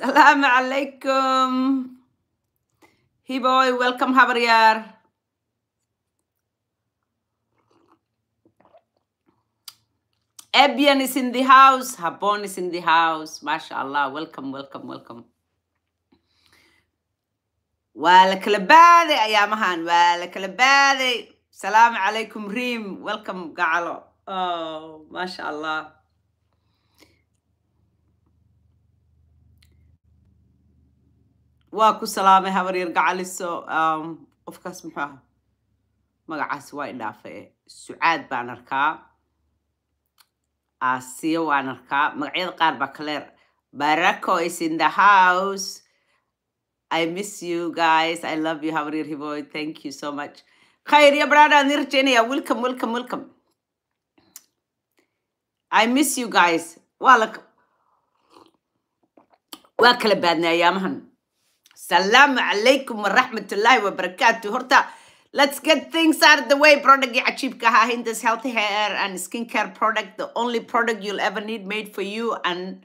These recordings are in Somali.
Salam alaikum. Hey boy, welcome Javier. Ebian is in the house. Habon is in the house. MashaAllah. Welcome, welcome, welcome. Walak labadi, ayamahan. Walak labadi. Salam alaikum, Reem. Welcome, Galo. Oh, MashaAllah. waa ku salaamay habaryar gacaliso um, qofkaas muxuu aha magacaasi waa idhaafe sucaad baan arkaa aasiyo waan arkaa magacyada qaar baa kaleer barako is in the house i miss you guys i love you habaryar hiboy thank you so much khayr iyo baraadaan ii rajeynaya welcome welcome welcome i miss you guys waa la waa kala baadnay ayaamahan Assalamu alaikum warahmatullahi wabarakatuh. Horta, let's get things out of the way. Product achieve kaha in this healthy hair and skincare product, the only product you'll ever need made for you and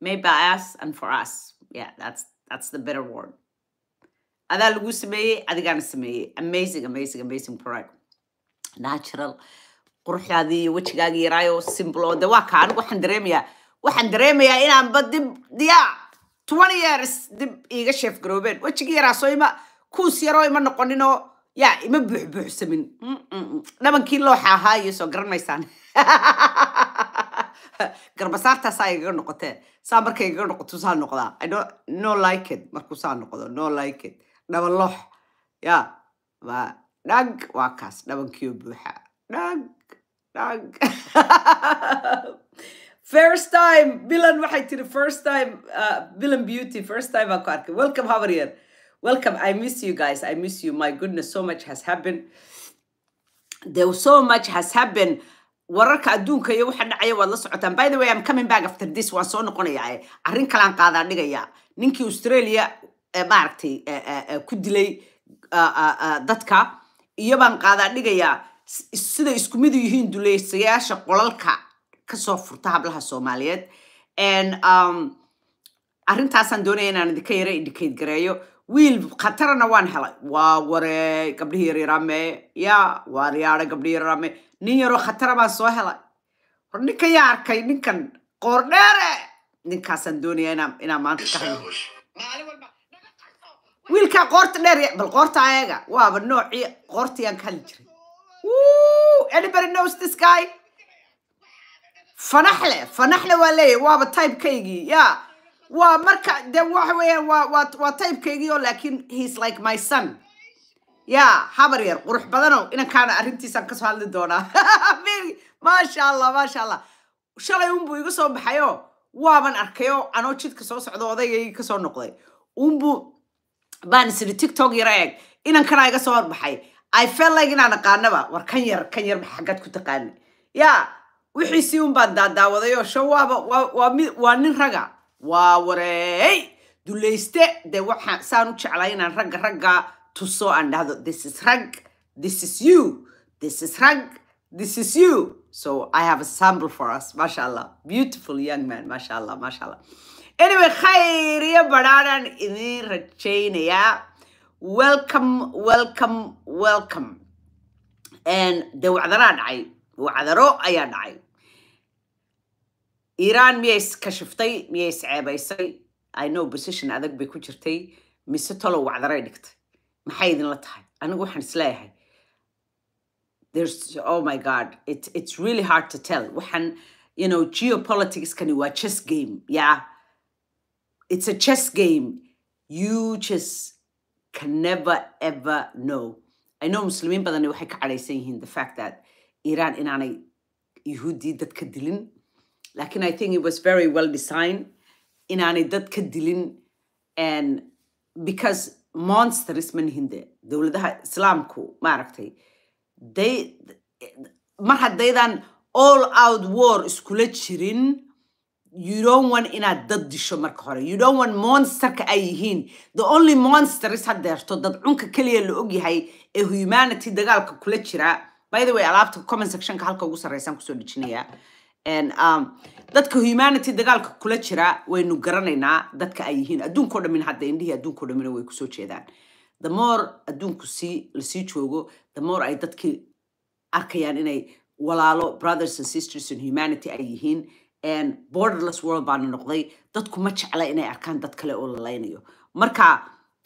made by us and for us. Yeah, that's that's the better word. adaa lagu sameeyey adigana sameeyey amazing amazing amazing product natural quruxdaadii iyo wejigaagii yaraayo simbloo de waa kaa anigu waxaan dareemayaa waxaan dareemayaa inaanba dib diyaa toban years dib iiga sheef garoobeen wejigi yaraasoo ima kuus yaroo ima noqonin oo yaa ima buuxbuuxsamin dhabankii looxa ahaa iyo soo garbasaartaa saa igaga noqotee saa marka igaga noqoto saa noqdaa no liked markuu saa noqdo no liked dhaba ya waa dhag waa kaas dhabankiioo buuxa dhag dhag first time bilan waxay tiri first time uh, bilan beauty first time aan ku arkay welcome habaryar welcome i miss you guys i miss you my goodness so much has happened there so much has happened wararka adduunka iyo waxa dhacaya waad la socotaan by the way i'm coming back after this waan soo noqonayaa eh? arrin kalaan qaadaa dhigaya ninkii australia eh, maaragtay eh, ku dilay ah, ah, ah, dadka iyo baan qaadaa dhigayaa sida isku midu yihiin dulaysayaasha qolalka kasoo furta hablaha soomaaliyeed arrintaasaan doonaya inaan idinka yara indicate gareeyo wiil khatarana waan helay waa waree gabdhihii yaryarame ya waaryaada gabdhihii yaryarame nin yaroo khatara baan soo helay war ninka yaa arkay ninkan qoordheere ninkaasaan doonaya inaan maanta ka wiilkaa qoorta dheer bal qoorta ayaga waaba noocii qoortayaan ka hadli jiray anybody knows this guy fanaxle fanaxle waa leeyahay waaba tybekaygii ya waa marka de waxa weeyaan waa waa waa tybekaygii oo laakiin heis like my son ya habar yar qurux badanow inankaana arrintiisaan kasoo hadli doonaa maasha allah maasha allah shalay unbuu iga soo baxayo waaban arkayo oo anoo jidka soo socdo odaygaygi kasoo noqday unbuu baan isiri tiktok yara eeg inankana iga soo horbaxay i feel like inaan aqaanaba war kan yar kan yar xaggaad ku taqaani ya wixiisii un baan daadaawadayoo oo shawaaba waa nin raga waa wareey dulayste dee waxaa saan u jeclay inaan ragga ragga tuso aan dhahdo this rag this you this rag this you so i have a sample for us masha allah beautiful young man masha allah masha allah anyway khayr iyo badhaadhaan idiin rajaynayaa welcome welcome welcome and dee wacdaraa dhacay wacdaro ayaa dhacay iiraan miyay iskashiftay miyay isceebaysay ino bosition adag bay ku jirtay mise tolo wacdaray dhigtay maxay idinla tahay anigu waxaan isleeyahay oh my god it, it's really hard to tell waxaan you know geopoliticskani waa chess game yeah it's a chess game you just can never ever know i know muslimiin badani waxay ka cadhaysan yihiin the fact that iran inaanay yuhuuddii dadka dilin lakiin i think it was very well designed inaanay dad ka dilin because monsters manhinde dowladaha islaamku maaragtay day mar haddaydan all out war iskula jirin you don't want inaad dad disho marka hore you don't want monsterka ay yihiin the only monsters hadeerto dad cunka keliya la og yahay ee humanity dagaalka kula jira by the way alaabta comment sectionka halka ugu sarreysan kusoo dhejinayaa Um, dadka humanity dagaalka kula jira waynu garanaynaa dadka ay yihiin adduunko dhamin hadda indhihii adduunko dhamin way kusoo jeedaan damoor adduunku si lasii joogo damoor ay dadkii arkayaan inay walaalo brothers and sisters in humanity ay yihiin borderless world baana noqday dadku ma jecla inay arkaan dad kale oo lalaynayo marka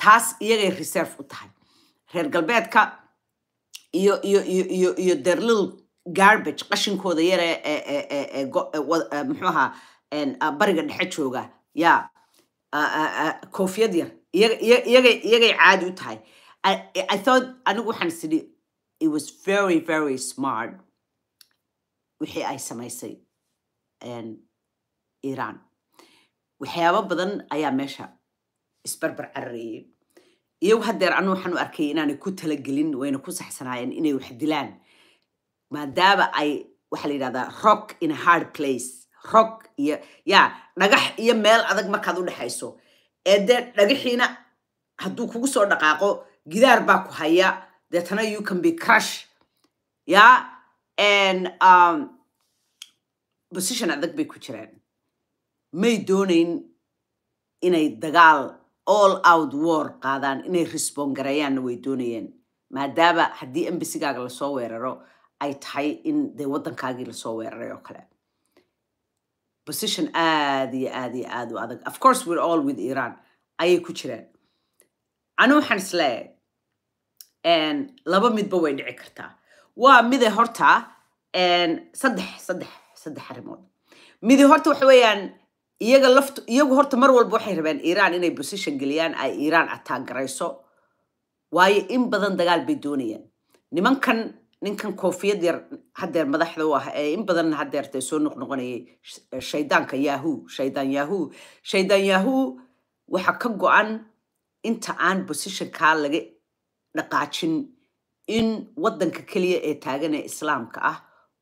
taas iyagay reserve u tahay reer galbeedka iyo iyo iyo iyo iyo their little garbage qashinkooda yare mxuaha bariga dhexe jooga ya koofiyad yar iyagay caadi u tahay i thought anigu waxaan sidhi it was very very smart wixii ay samaysay iran waxyaabo badan ayaa meesha isbarbar carareeyey iyagu haddeer anu waxaan u arkay inaanay ku talagelin wayna ku saxsanaayeen inay wax dilaan maadaama ay waxaa la yidhahdaa rock in a hard place rock iyo ya dhagax iyo meel adag markaad u dhexayso ee dee dhagaxiina hadduu kugu soo dhaqaaqo gidaar baa ku haya deetana you can be crush ya n um, position adag bay ku jiraan may doonayn inay dagaal all out war qaadaan inay resbon gareeyaanna way doonayeen maadaama haddii embasygaaga lasoo weeraro ay tahay in dee waddankaagii lasoo weeraray oo kale position aad iyo aad iyo aad u adag of course we're all with iran ayay ku jiraan anu waxaan isleeyahay laba midba way dhici kartaa waa mide horta saddex saddex saddex arrimood midi horta waxa weeyaan iyaga laftu iyagu horta mar walba waxay rabeen iran inay position geliyaan ay iran ataagarayso waayo in badan dagaal bay doonayaan nimankan ninkan koofiyad yar hadeer madaxda u ah ee in badanna hadeertee soo noqnoqonayay e, shaydaanka yahu shaydaan yahu shaydaan yahu waxa ka go-an inta aan bosishankaa laga dhaqaajin in wadanka keliya ee taaganee islaamka ah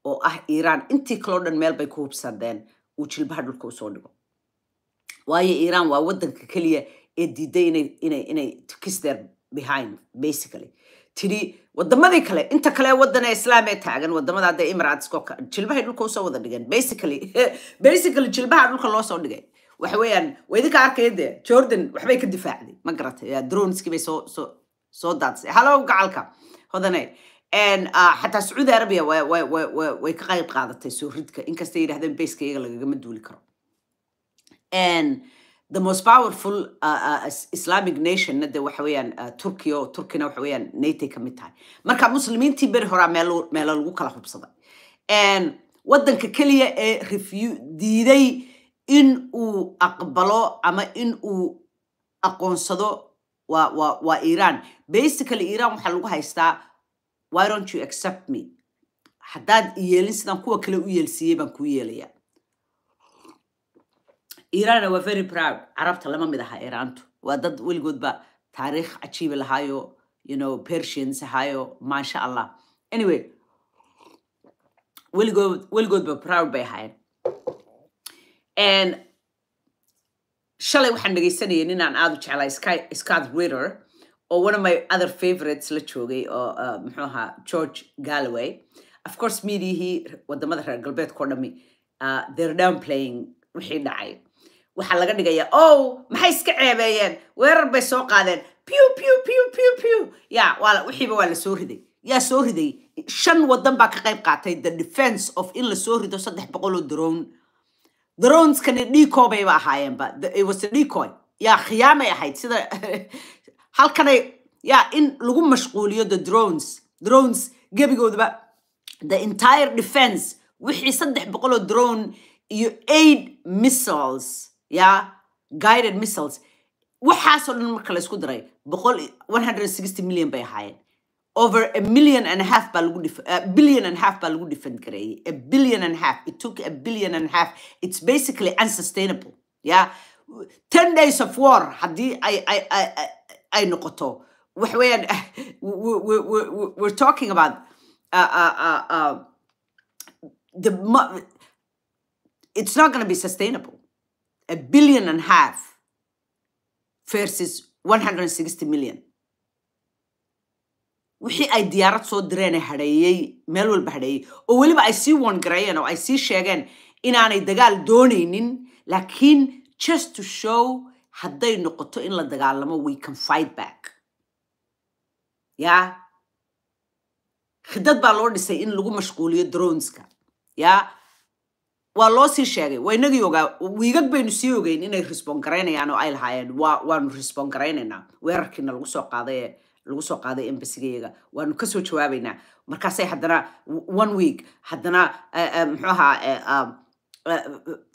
oo ah iiraan intii kaloo dhan meel bay ku hubsadeen uu jilbaha dhulka usoo dhigo waayo iiraan waa wadanka keliya ee diiday inay inay inay tukistheir behind basically tidhi wadamadii kale inta kale waddana islaamee taagan wadamada hadda emirateso jilbahay dhulka usoo wada dhigeen basically basically jilbaha dhulka loosoo dhigay waxa weeyaan waa idinka arkaya dee jordan waxbay ka difaacday ma garatay droneskii bay soo soo soo daadsay halo gacalka hodane ah, xataa sacuudi arabiya way ka qayb qaadatay soo ridka inkastay yidhahdeen bayska iyaga lagagama duuli karo the most powerful uh, uh, islamic nationna de waxa weyaan uh, turkiya oo turkina waxa weyaan natay ka mid tahay marka muslimiintii beri horaa meel meelo lagu kala hubsaday waddanka keliya ee refu diiday in uu aqbalo ama in uu aqoonsado waa waa waa iran basically iran waxaa lagu haystaa why don't you accept me haddaad yeelin sidaan kuwa kale u yeelsiiyey baan kuu yeelayaa iiraanna waa very proud carabta lama mid aha iiraantu waa dad weligoodba taariikh cajiibi lahaayo you persians ahaayo maasha allah anyway weligood weligoodba proud bay ahaayeen shalay waxaan dhegaysanayay nin aan aada u jeclay scott ritter oo one of my other favorites la joogay oo uh, muxuu ahaa george galloway of course mediahii wadamada reer galbeedkao dhami uh, they're down playing wixii dhacay waxaa laga dhigaya o maxay iska ceebeeyeen weerar bay soo qaadeen pew pew pew pew pew ya waa wixiiba waa la soo riday yaa soo riday shan waddan baa ka qayb qaatay the defense of in la rido saddex boqoloo drone droneskani dhico bayba ahaayeenba was dhicoy yaa khiyaamay ahayd sida halkanay ya in lagu mashquuliyo the drones drones gebigoodaba the entire defense wixii saddex boqoloo drone iyo eight missiles ya guided missiles waxaasoo dhan marka laysku diray boqol one hundred sixty million bay ahaayeen over a million and a half baa lagu dif a billion and a half baa lagu defend gareeyay a billion and a half it took a billion and a half it's basically unsustainable yeah ten days of war haddii ay ay ay ay noqoto wax weeyaan we're talking about uh, uh, uh, the it's not going be sustainable a billion and a half versus 160 million wixii ay diyaarad soo direene haheeyey meel walba hadheeyey oo weliba ay sii woongarayeen oo ay sii sheegeen inaanay dagaal doonaynin laakiin just to show hadday noqoto in la dagaalamo we can fight back ya khidad baa loo dhisay in lagu mashquuliyo droneska ya waa loo sii sheegay waa inagii ogaa wiigag baynu sii ogeyn inay resbon garaynayaan oo ay lahaayeen wa waanu resbon garaynaynaa weerarkiina lagu soo qaadaye lagu soo qaaday embasigayaga waanu kasoo jawaabaynaa markaasay haddana one week haddana eh, eh, muxuu ahaa eh, ah,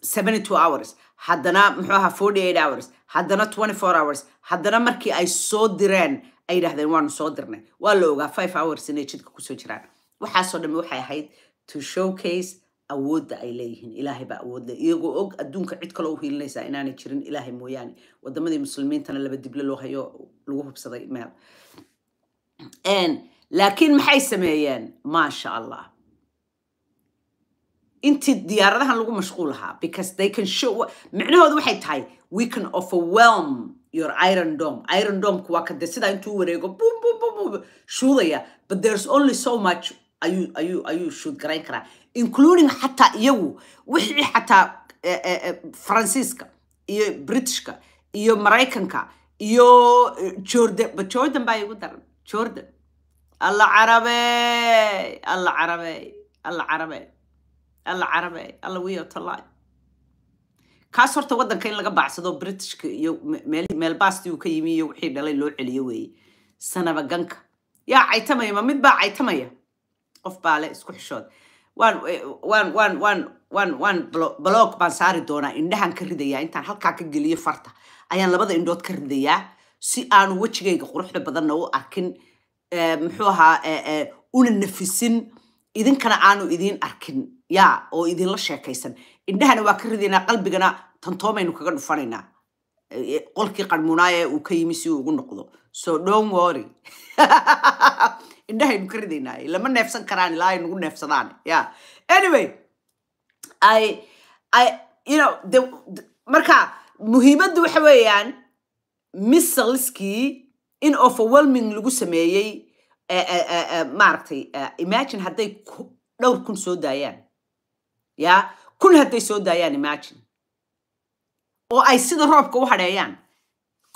seventy two hours haddana muxuu ahaa forty eight hours haddana twenty four hours haddana markii ay soo direen ay yidhahdeen waanu soo dirnay waa la ogaa five hours inay jidka kusoo jiraan waxaasoo dhammi waxay ahayd to showcase awoodda ay leeyihiin ilaahay baa awoodle iyagoo og adduunka cid kaloo u hiilinaysaa inaanay jirin ilaahay mooyaane wadamadii muslimiintana laba dible loo hayo lagu hubsaday meel laakiin maxay sameeyeen maasha allah intii diyaaradahan lagu mashquul ahaa because they can show micnahooda waxay tahay we can overwhelm your iron dome iron domeku waa ka dee sidaa intuu wareego bum bum bum bum shuudaya but there's only so much ayuu shuud garayn karaa including xataa iyagu wixii xataa e, e, e, faransiiska iyo britishka iyo maraykanka iyo jordan ba jordan baa igu daran jordan alla carabe alla carabe alla carabe alla carabe alla wiyotolai kaas horta waddanka in laga baacsado britishka iyo meelbaasti uu ka yimi iyo wixii dhalay loo celiyo weeye sanaba ganka yaa ma mid baa caytamaya qof baa le isku xishood waan blog baan saari doonaa indhahan ka ridayaa intaan halkaa ka geliyo farta ayaan labada indhood ka ridayaa si aanu wejigayga quruxda badanna u arkin eh, muxuu ahaa eh, eh, una nafisin idinkana aanu idiin arkin yaa oo idinla sheekaysan indhahana waa ka ridaynaa qalbigana tantoomaynu kaga dhufanaynaa qolkii qarmunaaya uu ka yimi si uu ugu noqdo so don't wory indhahaynu ka ridaynaaye lama neefsan karaan ilaa ay nagu neefsadaan ya anyway i i you marka muhiimaddu waxa weeyaan missalskii in overwhelming lagu sameeyey eh, eh, eh, maaragtay imagine hadday dhowr kun soo daayaan ya kun hadday soo daayaan imagine oo ay sida roobka u hadheeyaan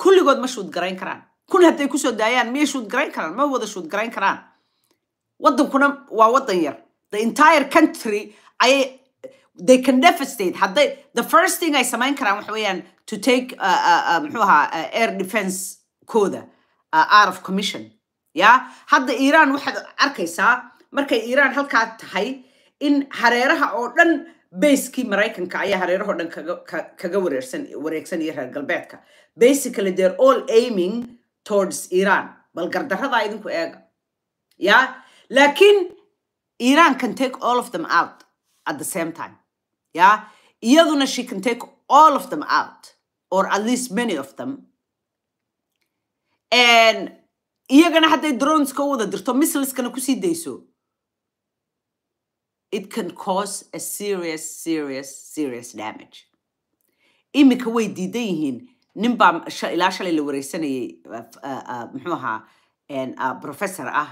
kulligood ma shuud garayn karaan kun hadday kusoo daayaan miyay shuudgarayn karaan ma wada shuudgarayn karaan waddankuna waa waddan yar the entire country ayay they can devastate hadday the first thing ay samayn karaan waxa weeyaan to take uh, uh, uh, muxuu ahaa air defense kooda out of commission ya hadda iiraan waxaad arkaysaa markay iiraan halkaa tahay in hareeraha oo dhan bayskii maraykanka ayaa hareerahoo dhan kaga wareegsan iyo reer galbeedka basically they're all aiming towards iran bal gardarradaa idinku eega ya laakiin iran can take all of them out at the same time ya iyaduna she can take all of them out or at least many of them and iyagana hadday droneska u wada dirto misliskana kusii dayso it can cause a serious serious serious damage imika way diidan yihiin nin baa ilaa shalay la wareysanayay uh, uh, uh, muxuu ahaa professor ah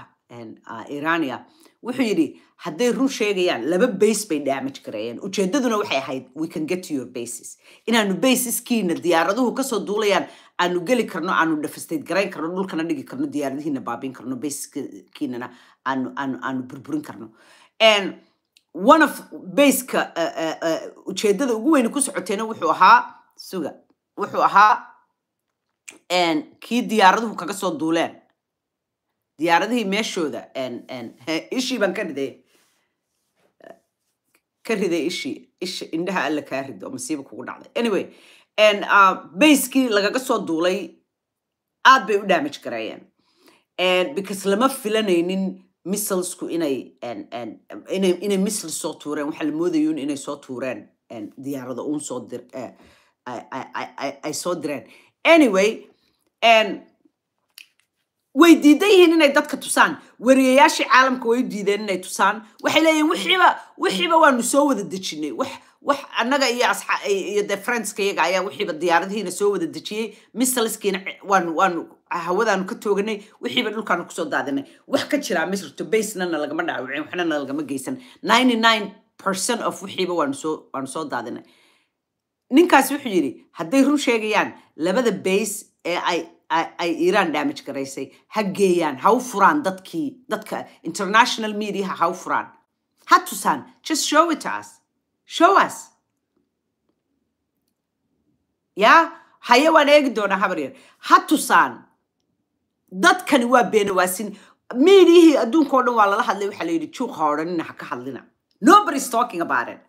irania wuxuu yidhi hadday run sheegayaan laba base bay damage gareeyeen ujeedaduna waxay ahayd we can get to your bases inaanu basiskiina diyaaraduhu kasoo duulayaan aanu geli karno aanu defastayd garayn karno dhulkana dhigi karno diyaaradihiina baabin karno basiskiinana aanu burburin karno one of baseka ujeedada ugu weyne ku socoteena wuxuu ahaa suga wuxuu ahaa kii diyaaraduhu kaga soo duuleen diyaaradihii meeshooda ishii baan ka riday ka riday ishii isha indhaha alla kaa rida oo masiiba kugu dhacday anyway bayskii lagaga soo duulay aad bay u damage garayeen because lama filanaynin misilsku inay inay misil soo tuureen waxaa la moodayo inay soo tuureen diyaarada uun soo dir e, I, I, I, ay soo direen anyway way diidan yihiin inay dadka tusaan wariyayaashii caalamka way diideen inay tusaan waxay leeyihin wixiiba wixiiba waanu soo wada dejinay wax wax annaga iyo asxa iyo dee friendska ayaa wixiiba diyaaradihiina soo wada dejiyey misliskiina waanu waanu hawadaanu ka tooganay wixiiba dhulkaanu kusoo daadinay wax ka jiraa misrto basenana lagama dhaawicin waxnana lagama geysan ninety nine percent of wixiiba waanu soo waanu soo daadinay ninkaas wuxuu yidhi hadday run sheegayaan labada base ee ay iiraan damage garaysay ha geeyaan ha u furaan dadkii dadka international mediaha ha u furaan ha tusaan just show it us show us ya haye waan eegi doonaa habar yar ha tusaan dadkani waa beenawaasin miidiyihii adduunka o dhan waa lala hadlay waxaa la yidhi juuq odhanina ha ka hadlina nobody talking about it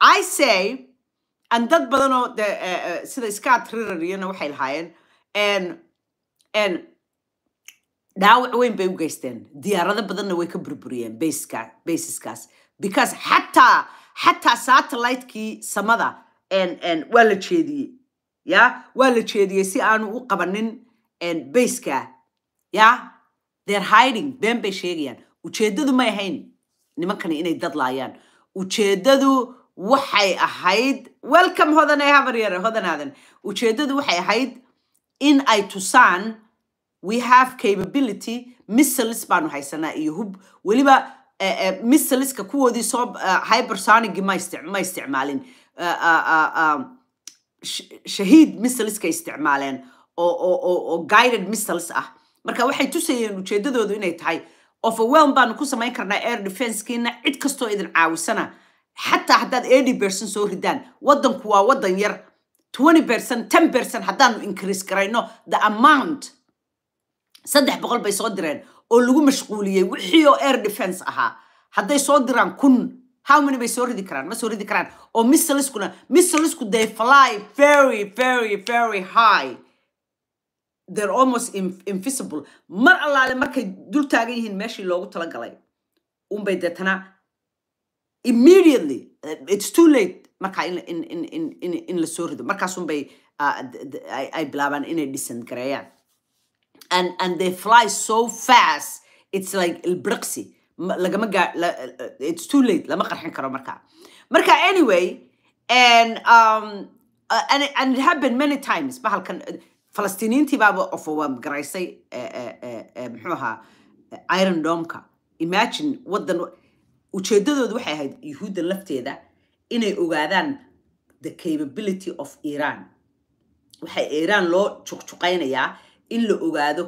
i say an dad badanoo eh, eh, sida scott rirer iyona waxay lahaayeen dhaawac weyn bay u geysteen diyaarado badanna way ka burburiyeen basiskaas because xataa xataa satellitekii samada waa la jeediyey ya waa la jeediyey si aanu u qabanin baska ya they're hiding been bay sheegayaan ujeeddadu may ahayn nimankani inay dad laayaan ujeeddadu waxay ahayd welcome hodanee habaryare hodanaadan ujeeddadu waxay ahayd in ay tusaan we have capability missiles baanu haysanaa iyo hub weliba eh, eh, missiliska kuwoodii soo eh, hypersonigi ma isticmaalin shahiid missiliska isticmaaleen oo guided missiles ah marka waxay tusayeen ujeeddadoodu inay tahay overwhelm baanu ku samayn karnaa air defencekiina cid kastoo idin caawisana xataa haddaad eighty bercent soo ridaan waddanku waa waddan yar twenty bercent ten bercent haddaanu increase garayno the amount saddex boqol bay soo direen oo lagu mashquuliyey wixii oo air defence ahaa hadday soo diraan kun how many bay soo ridi karaan ma soo ridi karaan oo oh, misaliskuna misalisku they fly very very very high they're almost invisible mar allaale markay dul taagan yihiin meeshii loogu tala unbay deetana immediately uh, it's too late markaa in in in in in la soo rido markaasun bay uh, ay bilaabaan inay dhisan and and they fly so fast it's like ilbriqsi lagama gaa uh, it's too late lama qarxin karo markaa marka anyway and um uh, and, and it happened many times bahalkan falastiiniintii baaba ofowan garaysay eh, eh, eh, muxuu ahaa iron imagine wadan ujeedadoodu waxay ahayd yuhuudda lafteeda inay ogaadaan the capability of iran waxaa iiraan loo juqjuqaynayaa in la ogaado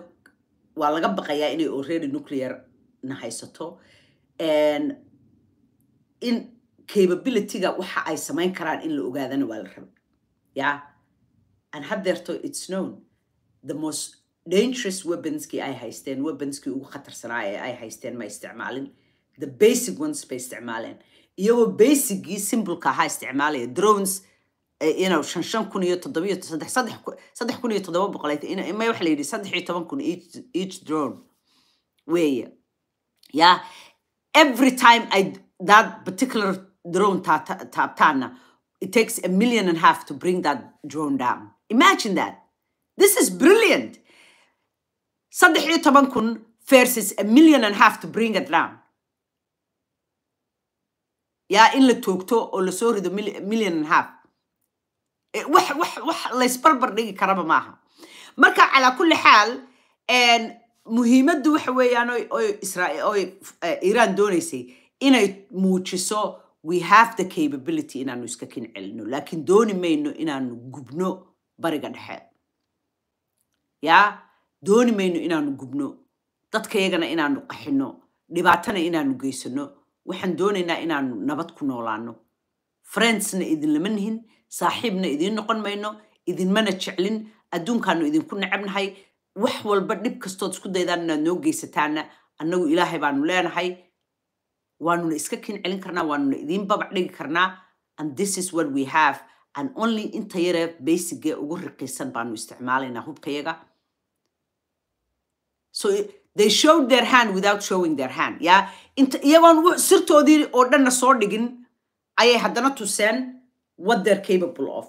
waa laga baqayaa inay already nuclear na haysato in capabilityga waxa ay samayn karaan in la ogaadana waa la raba ya and haddeerto its known the most dangerous weaponskii ay haysteen weaponskii ugu khatarsanaa ee ay haysteen ma isticmaalin the basic ones bay isticmaaleen iyagoo basicgii simbolka ahaa isticmaalaya drones eh, you know shan shan each drone weeye ya every time i that particular drone taabtaana it takes a million and half to bring that drone down imagine that this is brilliant saddex iyo toban kun versus a million and half to bring it down yaa in la toogto oo lasoo rido million half eh, wax wax wax laysbarbar dhigi karaba maaha marka calaa kulli xaal muhiimaddu waxa weeyaan oy eh, iiraan doonaysay inay muujiso we have the capability inaanu iska kin celino laakiin dooni mayno inaanu gubno bariga dhexe yaa dooni mayno inaanu gubno dadkayagana inaanu qaxino dhibaatana inaanu geysano waxaan doonaynaa inaanu nabad ku noolaano friendsna idinlama nihin saaxiibna idiin noqon mayno idinmana jeclin adduunkaanu idinku necabnahay wax walba dhib kastood isku daydaan inaad noo geysataana annagu ilaahay baanu leenahay waanuna iska kiin celin karnaa waanuna idiin babac dhigi karnaa and this is what we have and only inta yaree basige ugu riqiisan baanu isticmaalaynaa hubkayaga so they showed their hand without showing their hand yeah iyagoon sirtoodii oo dhanna soo dhigin ayay haddana tuseen what they're capable of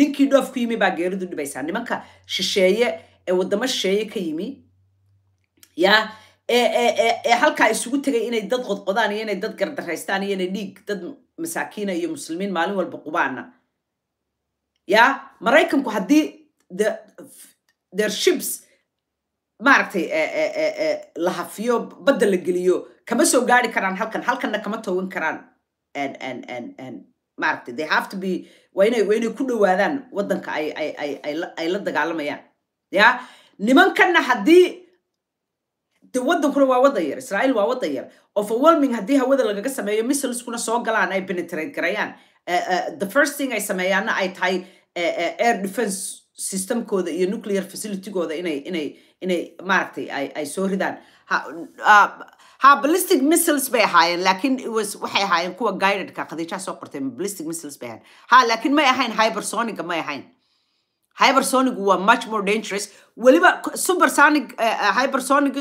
ninkii dhoof ku yimi baa geeridu dhibaysaa nimanka shisheeye ee waddamo shisheeye ka yimi ya ee halkaa isugu tegay inay dad qodqodaan iyo inay dad gardaraystaan iyo inay dhiig dad masaakiina iyo muslimiin maalin walba qubaana ya maraykanku haddii their ships maaragtay la hafiyo badda la geliyo kama soo gaari karaan halkan halkanna kama toogan karaan maaragtay they have to be waa inay ku dhowaadaan waddanka ay la dagaalamayaan ya nimankana haddii de waddankuna waa waddan yar israa'iil waa waddan yar overwhelming haddii hawada lagaga sameeyo missileskuna soo galaan ay penetrate garayaan the first thing ay sameeyaanna ay tahay air defense systemkooda iyo nuclear facilitygooda inay inay inay maaragtay ay soo ridaan ha ballistic missiles bay ahaayeen laakiin waxay ahaayeen kuwa guidedka khadiijaa soo qortay ballistic missiles bay ahaayeen ha laakiin may ahayn hypersoniga may ahayn hypersonic waa much more dangerous weliba supersonic hypersonic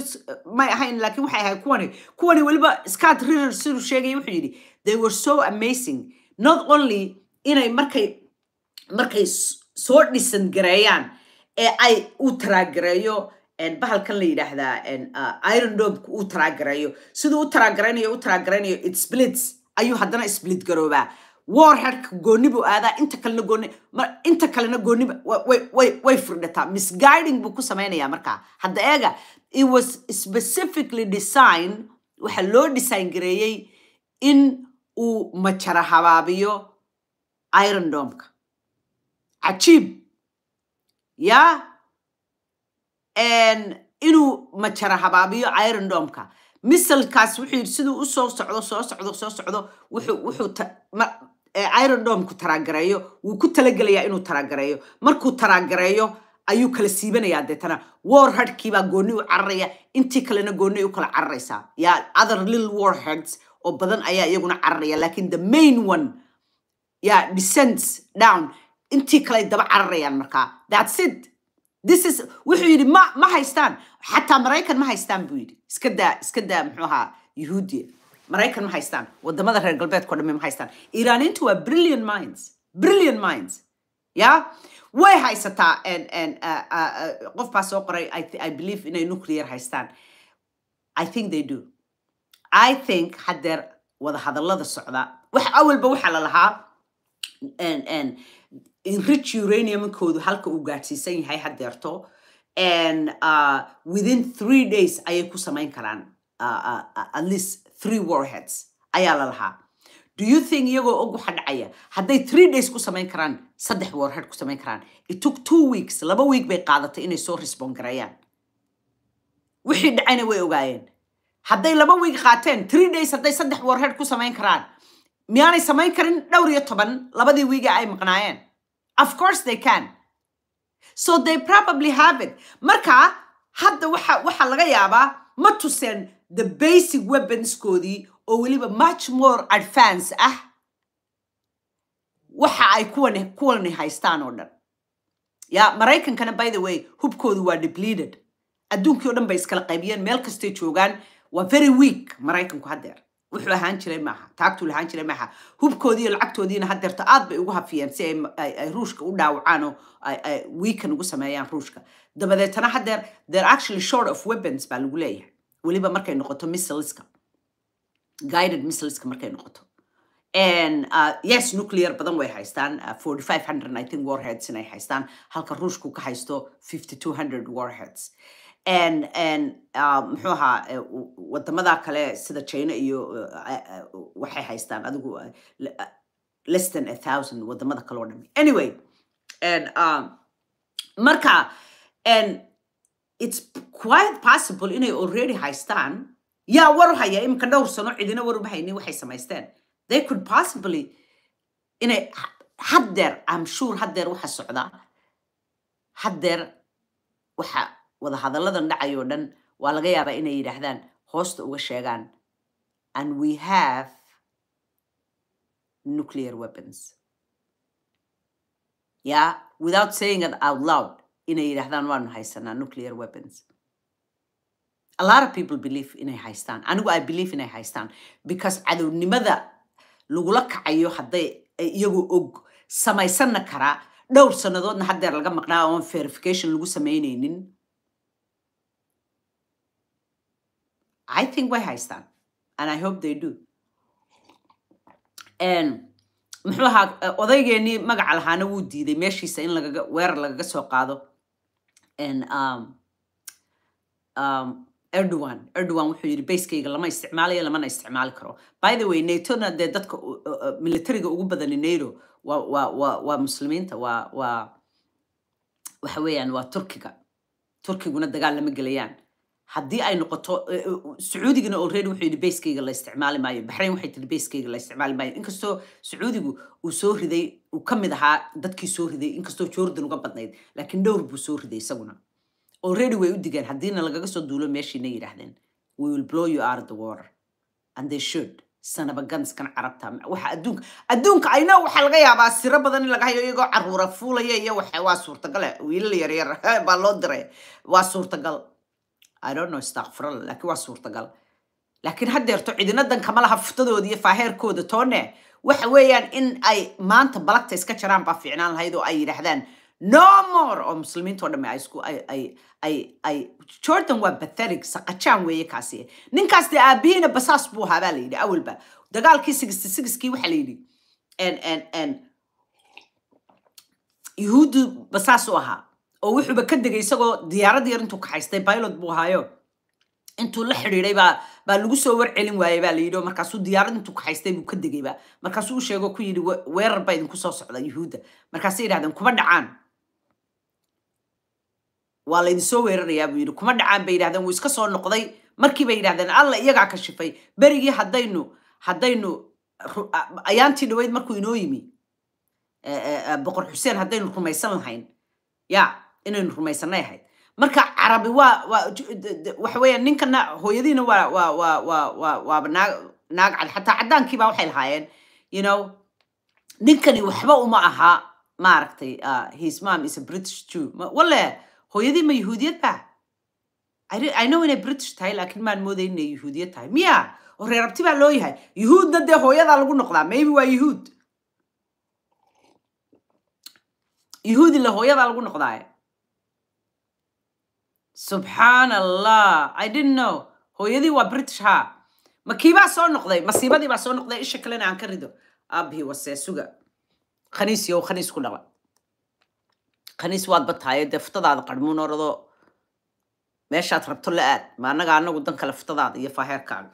may ahayn laakiin waxay ahayn kuwani kuwani weliba scott ritter siduu sheegaya wuxuu yidhi they were so amazing not only inay markay markay soo dhisan gareeyaan ee ay u taraagareeyo bahalkan la yidhaahdaa ah, irondobku uu taraagarayo siduu u taraagaraynayo u taraagaraynayo itsplit ayuu haddana split garoobaa warherka gooni buu aadaa inta kalena gooni inta kalena gooni way firdhataa misguiding buu ku samaynayaa markaa hadda eega it was specifically design waxaa loo design gareeyey in uu majara habaabiyo irondomka cajiib yaa inuu majara habaabiyo irondomka misalkaas wuxuu siduu usoo socdo soo socdo soo socdo wuxuu e, taraagareeyo wuu ku talagelayaa inuu taraagareeyo markuu taraagareeyo ayuu kala siibanayaa deetana warhadhkiibaa gooni u cararaya intii kalena gooni u kala cararaysaa ya other little warheads oo badan ayaa iyaguna cararaya laakiin the main one ya descends down intii kale daba cararayaan markaa that's it this wuxuu yidhi ma ma haystaan xataa maraykan ma haystaan buu yidhi iska daa iska daa muxuu ahaa yuhuudiya maraykan ma haystaan wadamada reer galbeedkao dhami ma haystaan iraaniintu waa brilliant minds brilliant minds ya way haysataa uh, uh, uh, qof baa soo qoray i believe inay nuclear haystaan i think they do i think haddeer wada socda wax awalba waxaa lalahaa enrich uraniumkoodu halka uu gaadhsiisan yahay haddeerto uh, within three days ayay ku samayn karaan uh, uh, at least three warheads ayaa la do you think iyagoo og waxa dhacaya hadday three days ku samayn karaan saddex warhead ku samayn karaan it took two weeks laba week bay qaadatay inay soo respond wixii dhacayna way ogaayeen hadday laba week qaateen three days hadday saddex warhead ku samayn karaan miyaanay samayn karin dhowr iyo toban labadii wiiga ay maqnaayeen of course they can so they probably have it marka hadda waxa waxa laga yaabaa ma tuseen the basic weaponskoodii oo weliba much more advance ah waxa ay kuwan kuwani haystaan oo dhan ya maraykankana by the way hubkoodu waa depleted adduunkii o dhan bay iskala qaybiyeen meel kastay joogaan waa very weak maraykanku haddeer wuxuu ahaan jiray maaha taagtuu lahaan jiray maaha hubkoodiiyo lacagtoodiina hadeerta aad bay ugu hafiyeen si ay ruushka u dhaawacaan oo wiikan ugu sameeyaan ruushka dabadeetana hadeer they're actually short of weapons baa lagu leeyahay weliba markay noqoto missileska guided missileska markay noqoto and uh, yes nuclear badan way haystaan uh, 4500 i think warheads inay haystaan halka ruushku ka haysto 5200 warheads Uh, muxuu ahaa uh, wadamada kale sida china iyo uh, waxay haystaan adigu less than a thousand wadamada kale oo dhami anyway um, marka it's quite possible inay already haystaan yaa waru haya iminka dhowr sano cidina waruma hayni waxay samaysteen they could possibly inay haddeer am sure haddeer waxa socda haddeer waxa wadahadalladan dhacayoo dhan waa laga yaabaa inay yidhaahdaan hoosta uga sheegaan and we have nuclear weapons ya without saying it out loud inay yidhahdaan waanu haysanaa nuclear weapons a lot of people believe inay haystaan anigu i believe inay haystaan because cadownimada lagula kacayo hadday iyagu og samaysanna karaa dhowr sannadoodna haddeer laga maqnaa oon verification lagu samaynaynin I think way haystaan and I hope they do muxuu ahaa eh, odaygeenii magaca lahaana wuu diiday meeshiisa in lagaga weerar lagaga soo qaado um, um, erdogan erdogan wuxuu yidhi bayskayga lama isticmaalayo lamana isticmaali karo by the way natona dee dadka eh, eh, militariga ugu badani nato waa waa waa waa muslimiinta waa waa waxa weeyaan waa turkiga turkiguna dagaal lama gelayaan haddii ay noqoto e, e, sacuudigana already wuxuu yidhi baskayga la isticmaali maayo baxrayn waxay tihi baskeyga la isticmaali maayo inkastoo sacuudigu uu soo riday uu ka mid ahaa dadkii soo riday inkastoo jordan uga badnayd laakiin dhowr buu soo riday isaguna already way u digeen haddiina lagaga soo duulo meeshiina yidhaahdeen we will blow you out of the water and they should sanaba ganskan carabta waxa adduunka adduunka ayna waxaa laga yaabaa siro badan in laga hayo iyagoo caruura fuulaya iyo waa suurtagal wiilal yaryar baa loo diray waa suurtagal idono istakfiralla lakiin waa suurtagal laakiin hadeerto cidina dankama laha furtadooda iyo faaheerkooda toone waxa weeyaan in ay maanta balagta iska jaraan baa fiicnaan lahayd oo ay yidhaahdaan no more oo muslimiintao dhamme ay jordan waa batherig saqajaan weeye kaasi ninkaas de aabihiina basaas buu ahaa baa la yidhi awalba dagaalkii sixty sixkii waxaa la yidhi yuhuuddu basaas u ahaa oo wuxuuba ka degay isagoo diyaarada yar intuu kaxaystay pilot buu ahaayo intuu la xidhiiday baa lagu soo warcelin waayey baa layidhi oh, markaasuu diyaarad intuu kaxaystay buu ka degayba markaasuu u sheego ku yidhi weerar baa idinku soo socda yuhuudda markaasay yidhahdeen kuma dhacaan waa laydinsoo weerarayaa buu yidhi kuma dhacaan bay yidhahdeen wuu iska soo noqday markii bay yidhahdeen alla iyagaa ka shifay berigii haddaynu haddaynu ayaantii dhaweyd markuu inoo yimi eh, eh, eh, boqor xuseen haddaynu rumaysan lahayn ya inaynu rumaysanay ahayd marka carabi waa waxa ninkana hooyadiina waanaagcad wa wa wa xataa caddaankiiba waxay lahaayeen you ninkani waxba uma aha maaragtay uh, his mom is a british jew wale hooyadii ma yahuudiyad ba I know inay british tahay lakin maan moodayn inay yahuudiyad tahay miya oo reer abti baa loo yahay yuhuudna dee hooyadaa lagu noqdaa maybe waa yuhuud yuhuudi la hooyadaa lagu noqdaaye subxaanallah i didn't know hooyadii waa british ha makiibaa soo noqday masiibadii baa soo noqday isha kalena aan ka rido abhi waseesuga khaniisyow khaniis ku dhala khaniis waad bataayo dee futadaada qarmuun oradoo meeshaad rabto la aad ma annaga anagu dan kale futadaada iyo faaheerkaaga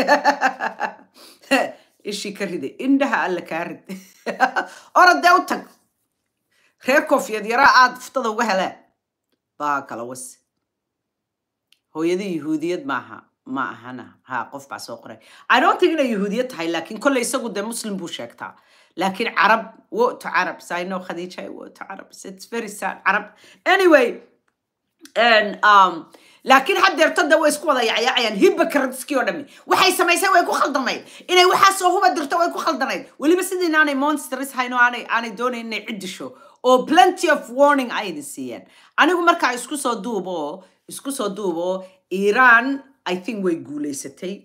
ishii ka riday indhaha alla kaa rid dee u tag reer koofiyad yaraa aad futada uga helaan baa kala wasi hooyadii yuhuudiyad maaha ma ahana ha qof baa soo qoray anoontig inay yuhuudiyad tahay laakiin kolley isagu dee muslim buu sheegtaa laakiin carab woto carab sino khadiija woto carab it's very sad carab anyway and um laakiin haddeertadda way isku wada yacyaacayaan hibakaradiskii oo dhami waxay samaysay way ku khaldanayd inay waxaasoo huba dirto way ku khaldanayd weliba sidii inaanay monsters hayn aanay aanay doonayn inay ciddisho oo plenty of warning ay siiyeen anigu markaa isku soo duub oo isku soo duub oo i think way guulaysatay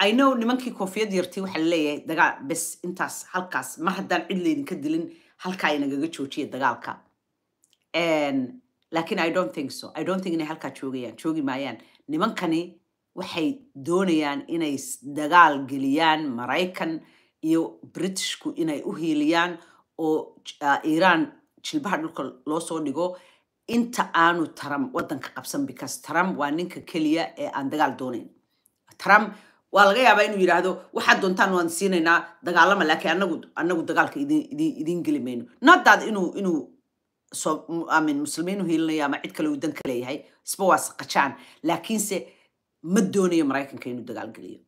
i know nimankii koofiyad yartay waxaa laleeyahay dagaal bes intaas halkaas mar haddaan cid ka dilin halkaa inagaga joojiya dagaalka laakiin i don't think so i don't think inay halkaa joogayaan joogi maayaan nimankani waxay doonayaan inay dagaal geliyaan maraykan iyo britishku inay u hiiliyaan oo iiraan ah, jilbaha dhulka loosoo dhigo inta aanu trump wadanka qabsan because trump waa ninka keliya ee aan dagaal doonayn trump waa laga yaabaa inuu yidhaahdo waxaad doontaan waan siinaynaa dagaalama laakiin anagu anagu dagaalka idin geli mayno nadaad inuu inuu amin muslimiinu hiilinaya ama cid kale uu danka leeyahay isba waa saqajaan laakiinse ma doonayo maraykanka inuu dagaal geliyo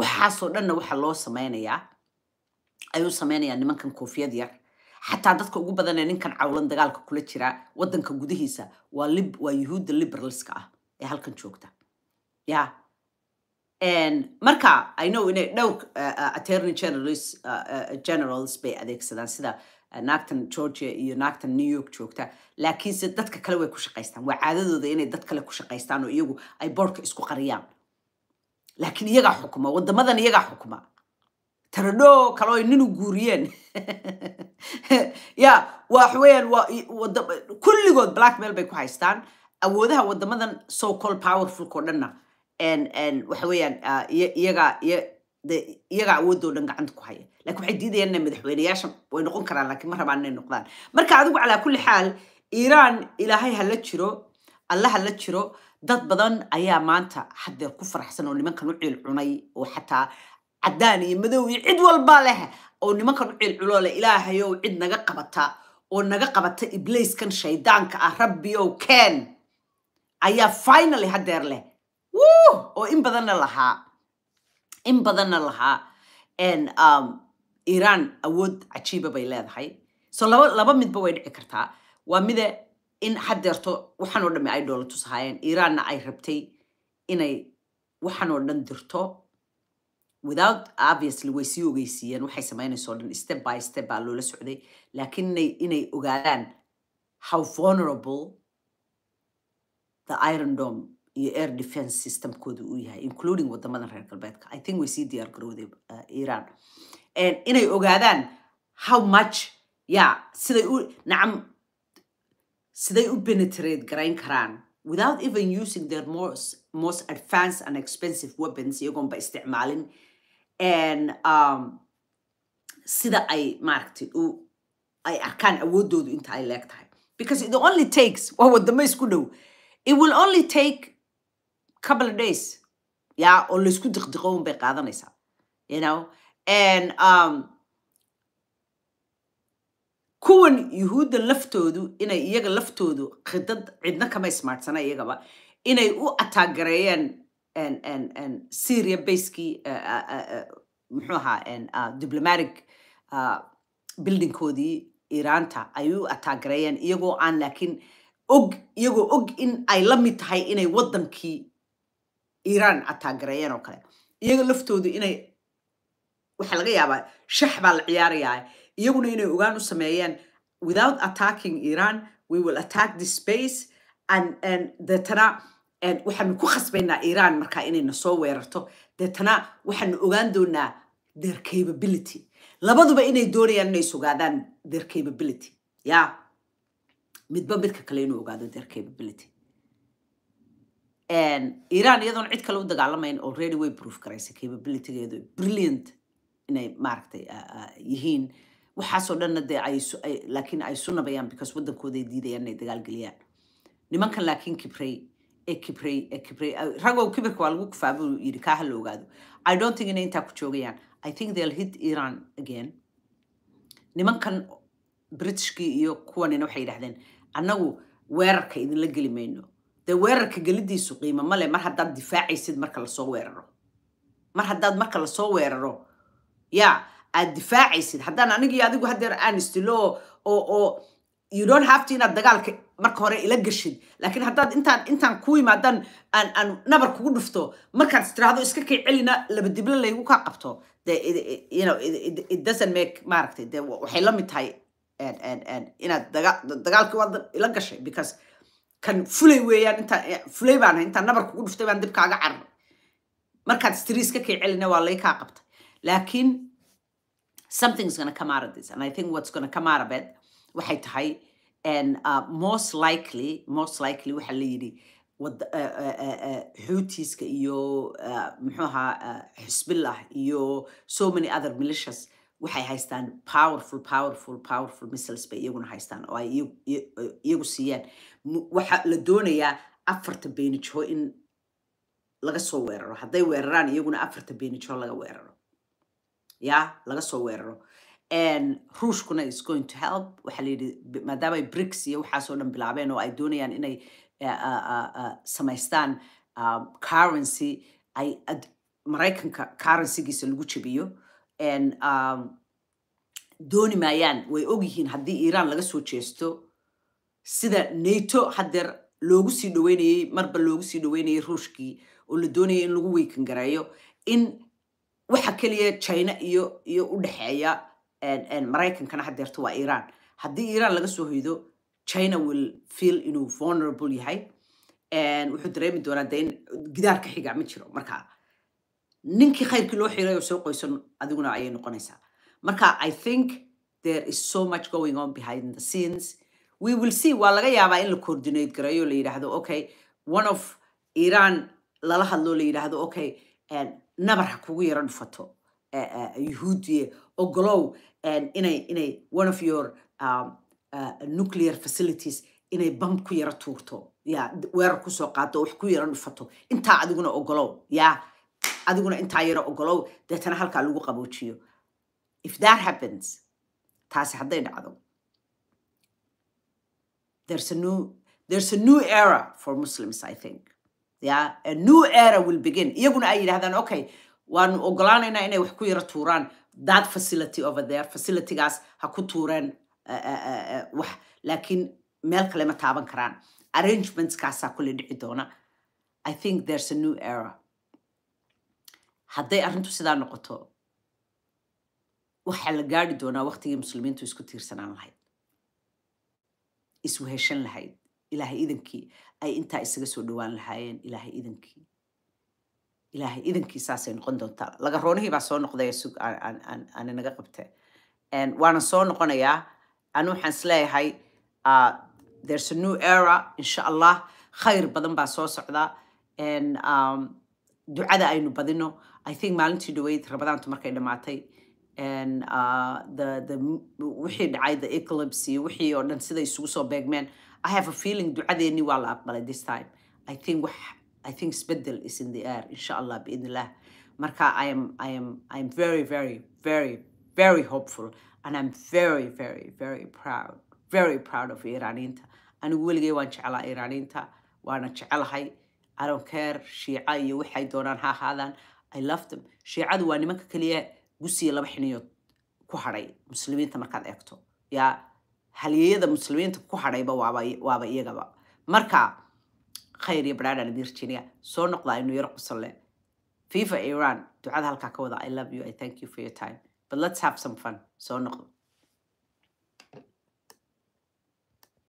waxaasoo dhanna waxaa loo sameynayaa ayuu samaynayaa nimankan koofiyad yar xataa dadka ugu badan ee ninkan cawlan dagaalka kula jira wadanka gudihiisa waa yuhuudda liberalska ah ee halkan joogta ya marka i know inay dhowr uh, uh, attorney generals uh, generals bay adeegsadaan sida naagtan georgia iyo naagtan new york joogta laakiinse dadka kale way ku shaqaystaan waa caadadooda inay dad kale ku shaqaystaan oo iyagu ay boorka isku qariyaan laakiin iyagaa xukuma wadamadan iyagaa xukuma taradhoo kale oy ninu guuriyeen ya wax weeyaan kulligood blackmail bay ku haystaan awoodaha wadamadan so call powerfulko dhanna waxa weeyaan ah, iyagaa iyagaa dhan gacanta ku haya lakin waxay diidayaan madaxweyneyaasha way noqon karaan lakiin ma rabaan inay noqdaan marka adigu calaa kulli xaal iiraan ilaahay hala jiro alla hala jiro dad badan ayaa maanta haddeer ku faraxsan oo nimankan u ciil cunay oo xataa caddaan iyo madow iyo cid walbaa leh oo nimankan u cilculoole ilaahayow cid naga qabata oo naga qabata ibliiskan shaydaanka ah rabbiyow keen ayaa finally haddeer leh wuh oo in badanna lahaa in badanna lahaa um, iiraan awood cajiiba bay leedahay so laba midba way dhici kartaa waa mida in hadeerto waxaan oo dhami ay dhoolatus ahaayeen iiraanna ay rabtay inay waxaan oo dhan dirto without obviously way sii ogeysiiyeen waxay sameynayso dhan step by step baa loola socday laakiin inay inay ogaadaan how vulnerable the iron dome iyo air defence systemkooda uu yahay including wadamadan reer galbeedka i think way sii diyaargarowday uh, iran inay ogaadaan how much ya siday u nacam siday u penetrate garayn karaan without even using their most, most advanced and expensive weapons iyagoon ba isticmaalin Um, sida ay maaragtay ay arkaan awooddoodu inta ay leeg tahay because it only takes waa wadamo isku dhow it will only take couple days ya oo laysku diqdiqo un bay qaadanaysaa you know and um, kuwan yuhuudda laftoodu inay iyaga laftoodu khidad cidna kama smartsana iyagaba inay u ataagareeyeen syria baskii uh, uh, uh, muxuu ahaa diplomatic buildingkoodii iraanta ay u ataagarayeen iyagoo aan laakiin og iyagoo og in ay la mid tahay inay waddankii iiraan ataagarayeen oo kale iyaga laftoodu inay waxaa laga yaabaa shax baa la ciyaarayaa iyaguna inay ogaan u sameeyeen without attacking iran we will attack the space and, and the tana waxaanu ku khasbaynaa iiraan markaa inay na soo weerarto deetana waxaanu ogaan doonaa their capability labaduba inay doonayaan inay sugaadaan their capability ya midba midka kale inuu ogaado their capability iiraan iyadoon cid kale u dagaalamayn already way proof garaysa capabilitygeedu brilliant inay maaragtay yihiin waxaasoo dhanna dee laakiin ay su because waddankooda diidayaan inay dagaal geliyaan nimankan laakiin kibray ragow kibirka waa lagu kafaa buu yidhi kaaha la ogaado i don't think inay intaa ku joogayaan i think they'll hit iran again nimankan britishkii iyo kuwanina waxay yidhahdeen annagu weerarka idinla geli mayno dee weerarka gelidiisu qiimo male mar haddaad difaacaysid marka lasoo weeraro mar haddaad marka lasoo weeraro ya aad difaacaysid haddaan anigii adigu haddeer aan oo oo you don't have to inaad dagaalka marka hore ila gashid laakiin haddaad intaan intaan ku yimaadaan aan aan nabar kugu dhufto markaad istiraahdo iska kii celina labadiblo laygu kaa qabto de you it doesn't make maaragtay de waxay la tahay inaad dagaalkii waad ila gashay because kan fulay weeyaan intaan eh, fulay baan ahay intaan nabar kugu dhuftay baan dib kaaga cararay markaad istiriiska kii celina waa lay kaa qabtay laakiin something's gonna come out of this and i think what's gonna come out of it waxay tahay Uh, most likely most likely waxaa la yidhi uh, uh, xuutiiska iyo muxuu ahaa xusbillah iyo so many other militias waxay haystaan powerful powerful powerful missiles bay iyaguna haystaan oo ay iyagu siiyaan waxaa la doonayaa afarta beenijo in laga soo weeraro hadday weeraraan iyaguna afarta beenijo laga weeraro yaa laga soo weeraro ruushkuna is going to help waxaa layidhi maadaama ay brics iyo waxaasoo dhan bilaabeen oo ay doonayaan inay eh, eh, eh, samaystaan um, currency ay maraykanka currencygiisa lagu jabiyo um, dooni maayaan way ogyihiin haddii iiraan laga soo jeesto sida nato haddeer loogu sii dhaweynayey marba loogu sii dhaweynayey ruushkii oo la doonayay in lagu weekan in waxa keliya china iyo iyo u dhexeeya maraykankana hadeerto waa iiraan haddii iiraan laga soo hoydo china will feel inuu vulnerable yahay wuxuu dareemi doonaa de gidaarka xiga ma jiro markaa ninkii khayrkii loo xiray oo soo qoysan adiguna ayay noqonaysaa marka i think there is so much going on behind the scenes we will see waa laga yaabaa in la coordinate garayo la yidhaahdo okay one of iran lala hadlo la yidhaahdo okay nabar ha kugu yaro dhufato yuhuudiye ogolow inay inay one of your um, uh, nuclear facilities inay bamb ku yara tuurto ya weerar kusoo qaado wax ku yara dhufato intaa adiguna ogolow ya adiguna intaa yara ogolow deetana halkaa lagu qaboojiyo if that happens taasi hadday dhacdo there's a new there's a new era for muslims i think yeah a new era will begin iyaguna ay yidhahdaan okay waanu ogolaanaynaa inay wax ku yara tuuraan that facility over there facilitygaas ha ku tuureen eh, eh, eh, wax laakiin meel kale ma taaban karaan arrangementskaasaa kule dhici doona i think there's a new era hadday arrintu sidaa noqoto waxaa la gaari doonaa waktigii muslimiintu isku tiirsanaan lahayd isweheshan lahayd ilaahay idankii ay intaa isaga soo dhowaan lahaayeen ilaahay idankii ilaahay saasay noqon doontaa lagaroonihii baa soo noqday sug aana naga qabta waana soo noqonayaa anu waxaan isleeyahay ah, there's a new era insha allah khayr badan baa soo socda um, ducada aynu badino i think maalintii dhaweyd rabadaantu markay dhamaatay ah, wixii dhacay the eclipse iyo wixii oo dhan siday isugu soo beegmeen i have a feeling ducadeennii waa la aqbalay this time i think I think isbedel is in the air insha allah biidnillah marka I very very very very hopeful and I'm very very very proud very proud of iiraaniinta anigu weligay waan jeclaa iraaniinta waana jecelahay I don't care shiica iyo waxay doonaan ha ahaadaan I love them shiicadu waa nimanka keliya gusiya laba xiniyood ku hadhay muslimiinta markaad eegto yaa halyeyada muslimiinta ku hadhayba waaba waaba iyagaba marka khayr iyo barhaadh aan idiin rajeynayaa soo noqdaa inuu yar qusan leh fifa iran ducada halkaa ka wada i love you i thank you for your time but let's have some fun soo noqdo